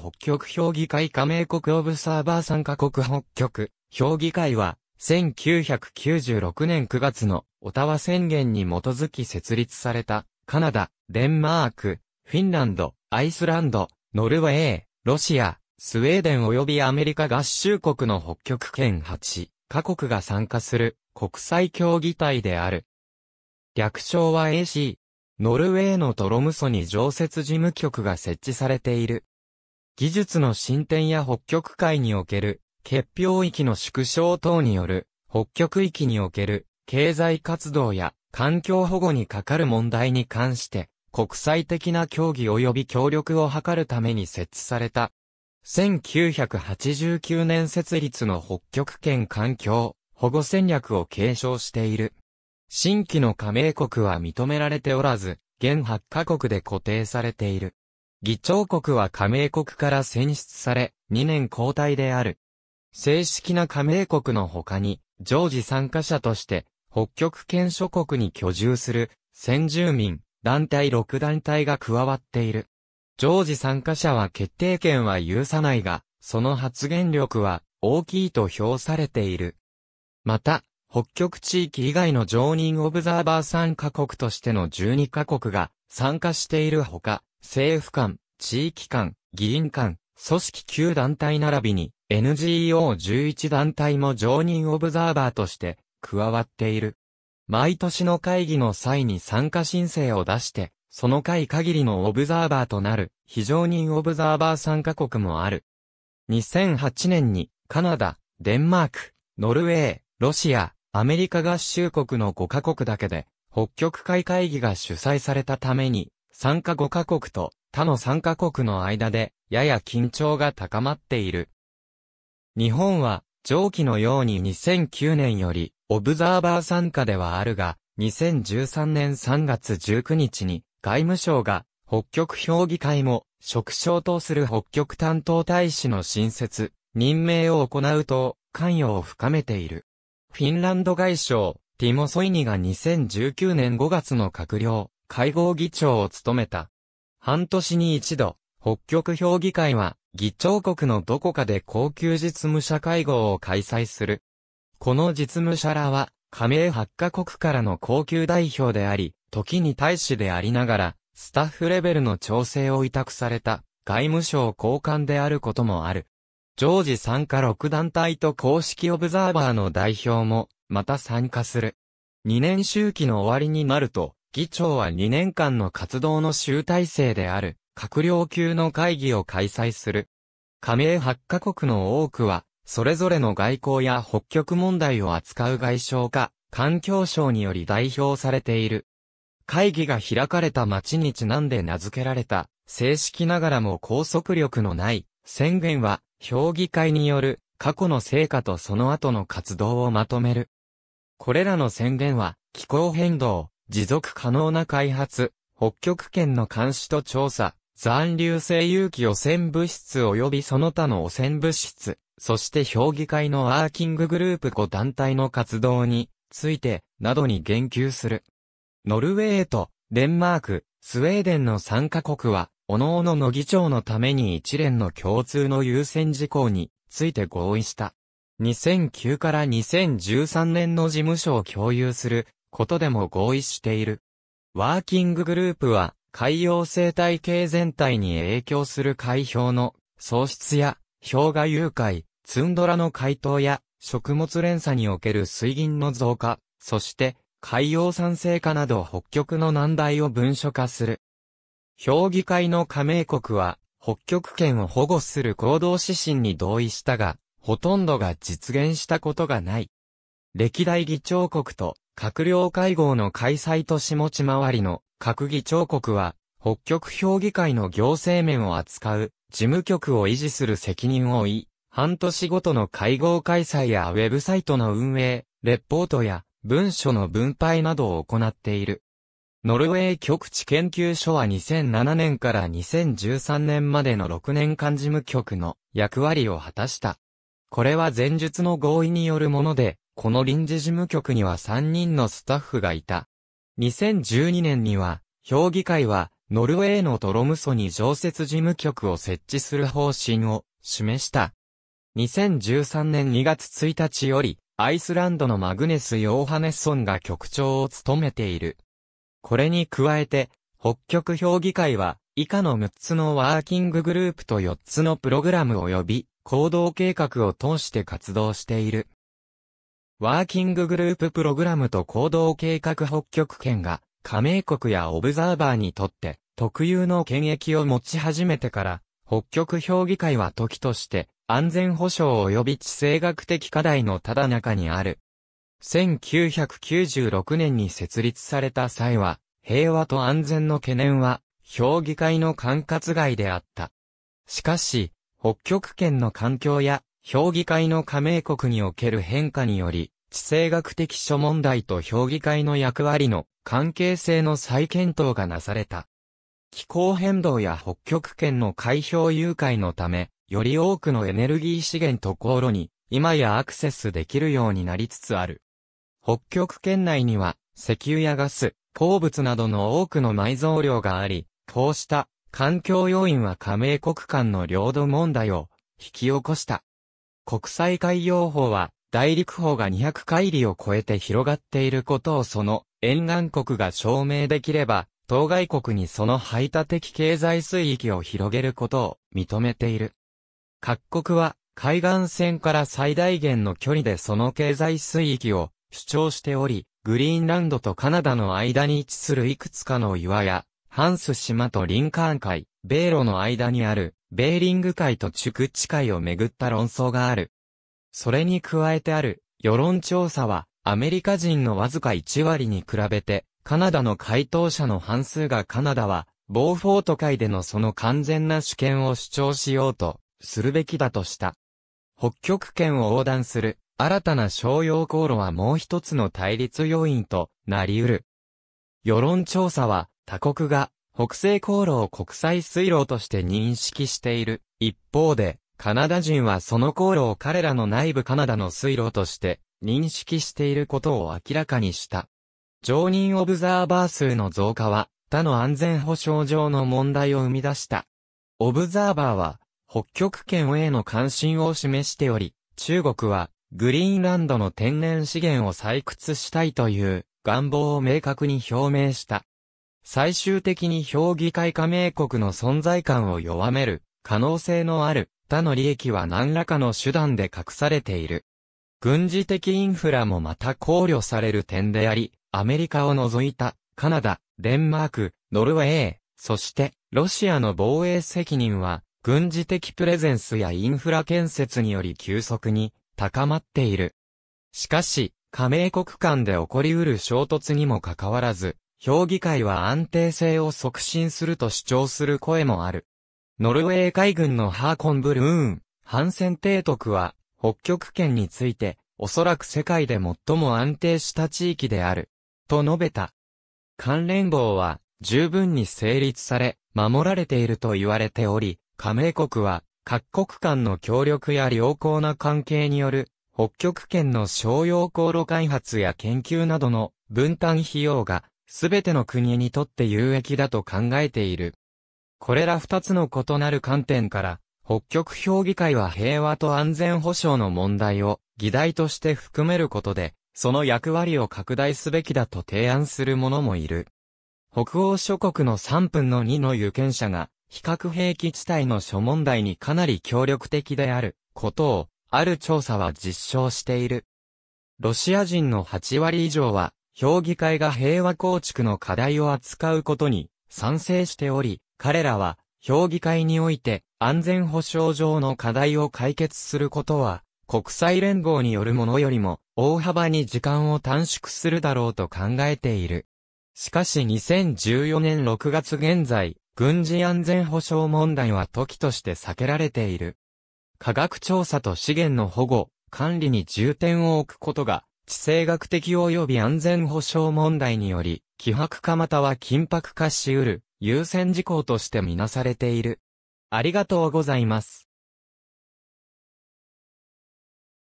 北極評議会加盟国オブサーバー参加国北極評議会は、1996年9月のオタワ宣言に基づき設立された、カナダ、デンマーク、フィンランド、アイスランド、ノルウェー、ロシア、スウェーデン及びアメリカ合衆国の北極圏8カ国が参加する国際協議体である。略称は AC。ノルウェーのトロムソに常設事務局が設置されている。技術の進展や北極海における、結氷域の縮小等による、北極域における、経済活動や、環境保護にかかる問題に関して、国際的な協議及び協力を図るために設置された。1989年設立の北極圏環境保護戦略を継承している。新規の加盟国は認められておらず、現8カ国で固定されている。議長国は加盟国から選出され、2年交代である。正式な加盟国の他に、常時参加者として、北極圏諸国に居住する、先住民、団体6団体が加わっている。常時参加者は決定権は有さないが、その発言力は大きいと評されている。また、北極地域以外の常任オブザーバー参加国としての12カ国が参加しているほか、政府間、地域間、議員間、組織9団体並びに NGO11 団体も常任オブザーバーとして加わっている。毎年の会議の際に参加申請を出して、その会限りのオブザーバーとなる非常任オブザーバー参加国もある。2008年にカナダ、デンマーク、ノルウェー、ロシア、アメリカ合衆国の5カ国だけで北極海会議が主催されたために参加5カ国と他の参加国の間で、やや緊張が高まっている。日本は、上記のように2009年より、オブザーバー参加ではあるが、2013年3月19日に、外務省が、北極評議会も、職称とする北極担当大使の新設、任命を行うと、関与を深めている。フィンランド外相、ティモソイニが2019年5月の閣僚、会合議長を務めた。半年に一度、北極評議会は、議長国のどこかで高級実務者会合を開催する。この実務者らは、加盟8カ国からの高級代表であり、時に大使でありながら、スタッフレベルの調整を委託された、外務省高官であることもある。常時参加6団体と公式オブザーバーの代表も、また参加する。2年周期の終わりになると、議長は2年間の活動の集大成である、閣僚級の会議を開催する。加盟8カ国の多くは、それぞれの外交や北極問題を扱う外相か、環境省により代表されている。会議が開かれた町にちなんで名付けられた、正式ながらも拘束力のない宣言は、評議会による過去の成果とその後の活動をまとめる。これらの宣言は、気候変動、持続可能な開発、北極圏の監視と調査、残留性有機汚染物質及びその他の汚染物質、そして評議会のワーキンググループ5団体の活動について、などに言及する。ノルウェーとデンマーク、スウェーデンの3カ国は、各々の議長のために一連の共通の優先事項について合意した。2009から2013年の事務所を共有することでも合意している。ワーキンググループは、海洋生態系全体に影響する海氷の喪失や氷河融解、ツンドラの解凍や食物連鎖における水銀の増加、そして海洋酸性化など北極の難題を文書化する。評議会の加盟国は北極圏を保護する行動指針に同意したが、ほとんどが実現したことがない。歴代議長国と閣僚会合の開催と下地回りの閣議長国は、北極評議会の行政面を扱う事務局を維持する責任を負い、半年ごとの会合開催やウェブサイトの運営、レポートや文書の分配などを行っている。ノルウェー局地研究所は2007年から2013年までの6年間事務局の役割を果たした。これは前述の合意によるもので、この臨時事務局には3人のスタッフがいた。2012年には、評議会は、ノルウェーのトロムソに常設事務局を設置する方針を示した。2013年2月1日より、アイスランドのマグネス・ヨーハネッソンが局長を務めている。これに加えて、北極評議会は、以下の6つのワーキンググループと4つのプログラム及び行動計画を通して活動している。ワーキンググループプログラムと行動計画北極圏が、加盟国やオブザーバーにとって、特有の権益を持ち始めてから、北極評議会は時として、安全保障及び地政学的課題のただ中にある。1996年に設立された際は、平和と安全の懸念は、評議会の管轄外であった。しかし、北極圏の環境や評議会の加盟国における変化により、地政学的諸問題と評議会の役割の関係性の再検討がなされた。気候変動や北極圏の海氷融解のため、より多くのエネルギー資源と航路に今やアクセスできるようになりつつある。北極圏内には石油やガス、鉱物などの多くの埋蔵量があり、こうした環境要因は加盟国間の領土問題を引き起こした。国際海洋法は、大陸法が200海里を超えて広がっていることをその沿岸国が証明できれば、当該国にその排他的経済水域を広げることを認めている。各国は海岸線から最大限の距離でその経済水域を主張しており、グリーンランドとカナダの間に位置するいくつかの岩やハンス島とリンカーン海、米ロの間にある、ベーリング海と筑地海をめぐった論争がある。それに加えてある、世論調査は、アメリカ人のわずか1割に比べて、カナダの回答者の半数がカナダは、ボーフォート海でのその完全な主権を主張しようと、するべきだとした。北極圏を横断する、新たな商用航路はもう一つの対立要因となり得る。世論調査は、他国が北西航路を国際水路として認識している。一方で、カナダ人はその航路を彼らの内部カナダの水路として認識していることを明らかにした。常任オブザーバー数の増加は他の安全保障上の問題を生み出した。オブザーバーは北極圏への関心を示しており、中国はグリーンランドの天然資源を採掘したいという願望を明確に表明した。最終的に評議会加盟国の存在感を弱める可能性のある他の利益は何らかの手段で隠されている。軍事的インフラもまた考慮される点であり、アメリカを除いたカナダ、デンマーク、ノルウェー、そしてロシアの防衛責任は軍事的プレゼンスやインフラ建設により急速に高まっている。しかし、加盟国間で起こりうる衝突にもかかわらず、評議会は安定性を促進すると主張する声もある。ノルウェー海軍のハーコン・ブルーン、ハンセン提督は、北極圏について、おそらく世界で最も安定した地域である、と述べた。関連号は、十分に成立され、守られていると言われており、加盟国は、各国間の協力や良好な関係による、北極圏の商用航路開発や研究などの分担費用がすべての国にとって有益だと考えている。これら二つの異なる観点から、北極評議会は平和と安全保障の問題を議題として含めることで、その役割を拡大すべきだと提案する者もいる。北欧諸国の3分の2の有権者が、非核兵器地帯の諸問題にかなり協力的であることを、ある調査は実証している。ロシア人の8割以上は、評議会が平和構築の課題を扱うことに賛成しており、彼らは評議会において安全保障上の課題を解決することは国際連合によるものよりも大幅に時間を短縮するだろうと考えている。しかし2014年6月現在、軍事安全保障問題は時として避けられている。科学調査と資源の保護、管理に重点を置くことが地政学的及び安全保障問題により、希薄化または緊迫化し得る優先事項としてみなされている。ありがとうございます。